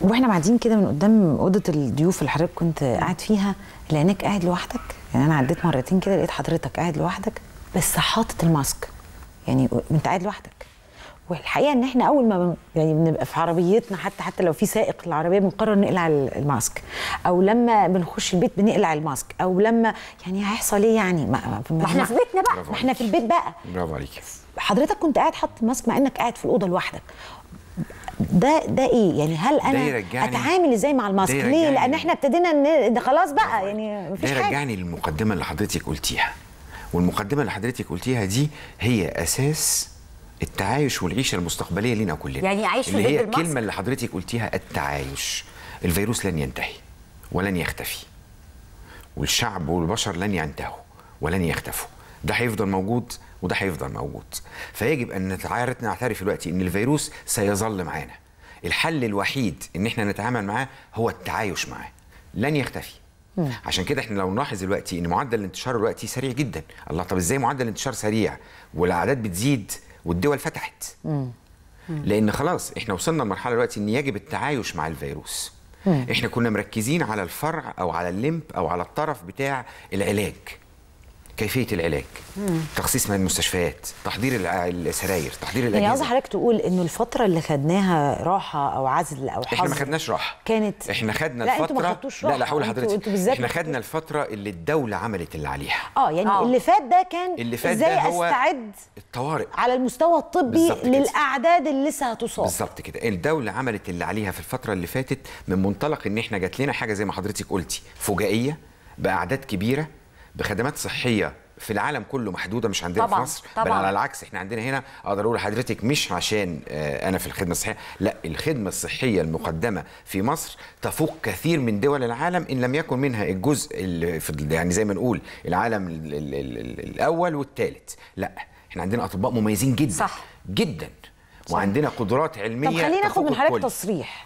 واحنا قاعدين كده من قدام اوضه الضيوف اللي حضرتك كنت قاعد فيها لانك قاعد لوحدك يعني انا عديت مرتين كده لقيت حضرتك قاعد لوحدك بس حاطط الماسك يعني انت قاعد لوحدك والحقيقه ان احنا اول ما يعني بنبقى في عربيتنا حتى حتى لو في سائق العربيه بنقرر نقلع الماسك او لما بنخش البيت بنقلع الماسك او لما يعني هيحصل ايه يعني ما, احنا في بيتنا بقى احنا في البيت بقى برافو عليكي حضرتك كنت قاعد حاطط ماسك مع انك قاعد في الاوضه لوحدك ده ده ايه يعني هل انا اتعامل ازاي مع الماسك ليه لان احنا ابتدينا ان خلاص بقى يعني مفيش حاجه ده يرجعني للمقدمه اللي حضرتك قلتيها والمقدمه اللي حضرتك قلتيها دي هي اساس التعايش والعيشه المستقبليه لينا كلنا يعني عايش اللي هي الكلمه اللي حضرتك قلتيها التعايش الفيروس لن ينتهي ولن يختفي والشعب والبشر لن ينتهوا ولن يختفوا ده هيفضل موجود وده هيفضل موجود فيجب ان نتعارف نعترف دلوقتي ان الفيروس سيظل معانا الحل الوحيد ان احنا نتعامل معاه هو التعايش معاه لن يختفي مم. عشان كده احنا لو نلاحظ دلوقتي ان معدل الانتشار دلوقتي سريع جدا الله طب ازاي معدل الانتشار سريع والاعداد بتزيد والدول فتحت مم. مم. لان خلاص احنا وصلنا لمرحله دلوقتي ان يجب التعايش مع الفيروس احنا كنا مركزين على الفرع او على الليمب او على الطرف بتاع العلاج كيفيه العلاج مم. تخصيص من المستشفيات تحضير السراير تحضير يعني الاجهزه يعني عايزه حضرتك تقول انه الفتره اللي خدناها راحه او عزل او حظر احنا ما خدناش راحه كانت احنا خدنا لا الفتره ما راحة. لا لا هقول لحضرتك احنا خدنا الفتره اللي الدوله عملت اللي عليها اه يعني آه. اللي فات ده كان اللي فات ازاي ده هو استعد الطوارئ على المستوى الطبي للاعداد اللي لسه هتصاب بالظبط كده الدوله عملت اللي عليها في الفتره اللي فاتت من منطلق ان احنا جات لنا حاجه زي ما حضرتك قلتي فجائيه باعداد كبيره بخدمات صحيه في العالم كله محدوده مش عندنا طبعًا. في مصر طبعًا. بل على العكس احنا عندنا هنا اقدر اقول لحضرتك مش عشان آه، انا في الخدمه الصحيه لا الخدمه الصحيه المقدمه في مصر تفوق كثير من دول العالم ان لم يكن منها الجزء يعني زي ما نقول العالم الاول والثالث لا احنا عندنا اطباء مميزين جدا صح. جدا وعندنا قدرات علميه طب خلينا ناخد من حضرتك تصريح